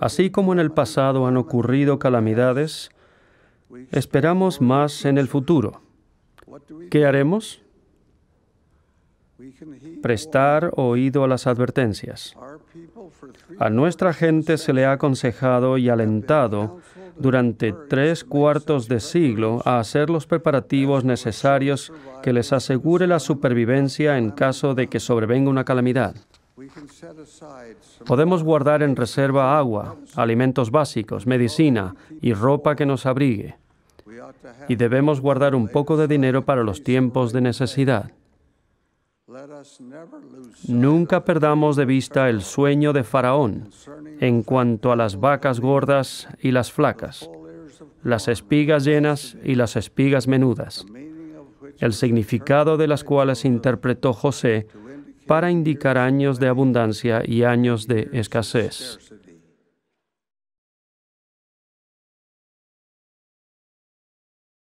Así como en el pasado han ocurrido calamidades, esperamos más en el futuro. ¿Qué haremos? Prestar oído a las advertencias. A nuestra gente se le ha aconsejado y alentado durante tres cuartos de siglo a hacer los preparativos necesarios que les asegure la supervivencia en caso de que sobrevenga una calamidad. Podemos guardar en reserva agua, alimentos básicos, medicina y ropa que nos abrigue. Y debemos guardar un poco de dinero para los tiempos de necesidad. Nunca perdamos de vista el sueño de Faraón en cuanto a las vacas gordas y las flacas, las espigas llenas y las espigas menudas, el significado de las cuales interpretó José para indicar años de abundancia y años de escasez.